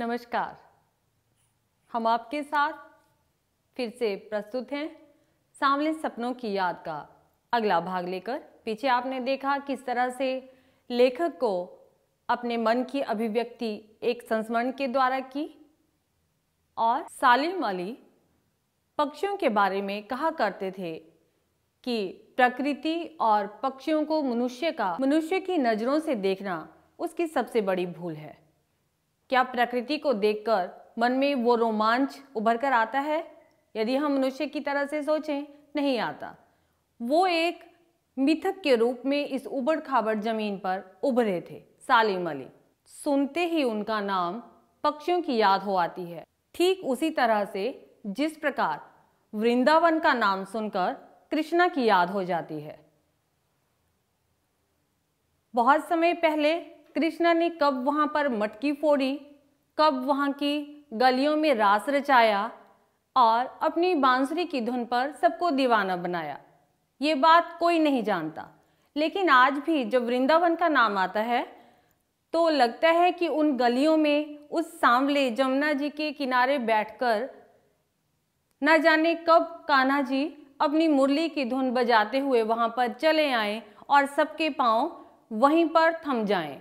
नमस्कार हम आपके साथ फिर से प्रस्तुत हैं सांवले सपनों की याद का अगला भाग लेकर पीछे आपने देखा किस तरह से लेखक को अपने मन की अभिव्यक्ति एक संस्मरण के द्वारा की और सालिम अली पक्षियों के बारे में कहा करते थे कि प्रकृति और पक्षियों को मनुष्य का मनुष्य की नज़रों से देखना उसकी सबसे बड़ी भूल है क्या प्रकृति को देखकर मन में वो रोमांच उभर कर आता है यदि हम मनुष्य की तरह से सोचें नहीं आता वो एक मिथक के रूप में इस उबड़ खाबड़ जमीन पर उभरे थे सालिम अली सुनते ही उनका नाम पक्षियों की याद हो आती है ठीक उसी तरह से जिस प्रकार वृंदावन का नाम सुनकर कृष्णा की याद हो जाती है बहुत समय पहले कृष्णा ने कब वहाँ पर मटकी फोड़ी कब वहाँ की गलियों में रास रचाया और अपनी बांसुरी की धुन पर सबको दीवाना बनाया ये बात कोई नहीं जानता लेकिन आज भी जब वृंदावन का नाम आता है तो लगता है कि उन गलियों में उस सांवले जमुना जी के किनारे बैठकर न जाने कब कान्हा जी अपनी मुरली की धुन बजाते हुए वहाँ पर चले आए और सबके पाँव वहीं पर थम जाएं।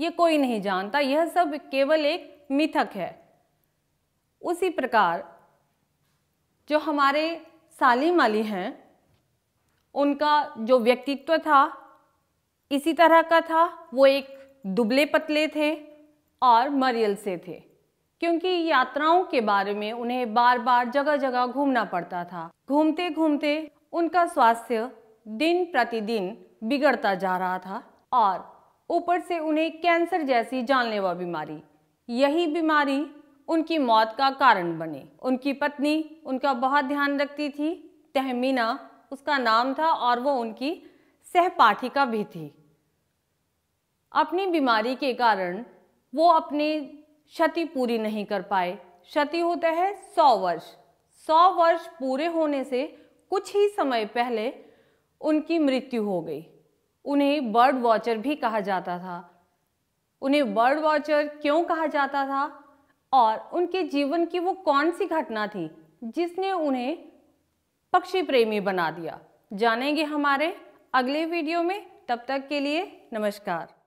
ये कोई नहीं जानता यह सब केवल एक मिथक है उसी प्रकार जो हमारे सालिम अली हैं उनका जो व्यक्तित्व था इसी तरह का था वो एक दुबले पतले थे और मरियल से थे क्योंकि यात्राओं के बारे में उन्हें बार बार जगह जगह घूमना पड़ता था घूमते घूमते उनका स्वास्थ्य दिन प्रतिदिन बिगड़ता जा रहा था और ऊपर से उन्हें कैंसर जैसी जानलेवा बीमारी यही बीमारी उनकी मौत का कारण बने उनकी पत्नी उनका बहुत ध्यान रखती थी तहमीना उसका नाम था और वो उनकी सहपाठिका भी थी अपनी बीमारी के कारण वो अपनी क्षति पूरी नहीं कर पाए क्षति होता है सौ वर्ष सौ वर्ष पूरे होने से कुछ ही समय पहले उनकी मृत्यु हो गई उन्हें बर्ड वॉचर भी कहा जाता था उन्हें बर्ड वॉचर क्यों कहा जाता था और उनके जीवन की वो कौन सी घटना थी जिसने उन्हें पक्षी प्रेमी बना दिया जानेंगे हमारे अगले वीडियो में तब तक के लिए नमस्कार